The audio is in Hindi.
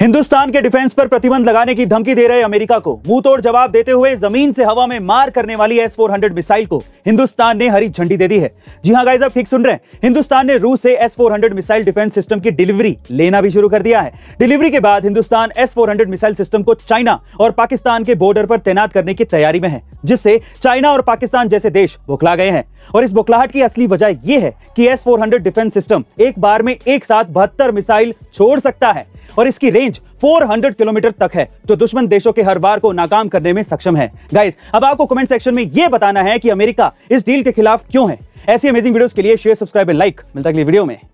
हिंदुस्तान के डिफेंस पर प्रतिबंध लगाने की धमकी दे रहे अमेरिका को मुंह तोड़ जवाब देते हुए जमीन से हवा में मार करने वाली एस फोर मिसाइल को हिंदुस्तान ने हरी झंडी दे दी है जी हाँ गाइज आप ठीक सुन रहे हैं हिंदुस्तान ने रूस से S four missile defence system की डिलीवरी लेना भी शुरू कर दिया है डिलीवरी के बाद Hindustan S four missile system को चाइना और पाकिस्तान के बॉर्डर पर तैनात करने की तैयारी में है जिससे चाइना और पाकिस्तान जैसे देश बुखला गए हैं और इस बुखलाहट की असली वजह यह है कि एस फोर डिफेंस सिस्टम एक बार में एक साथ बहत्तर मिसाइल छोड़ सकता है और इसकी रेंज 400 किलोमीटर तक है जो दुश्मन देशों के हर बार को नाकाम करने में सक्षम है गाइस अब आपको कमेंट सेक्शन में यह बताना है कि अमेरिका इस डील के खिलाफ क्यों है ऐसी अमेजिंग वीडियोस के लिए शेयर सब्सक्राइब लाइक मिलता अगली वीडियो में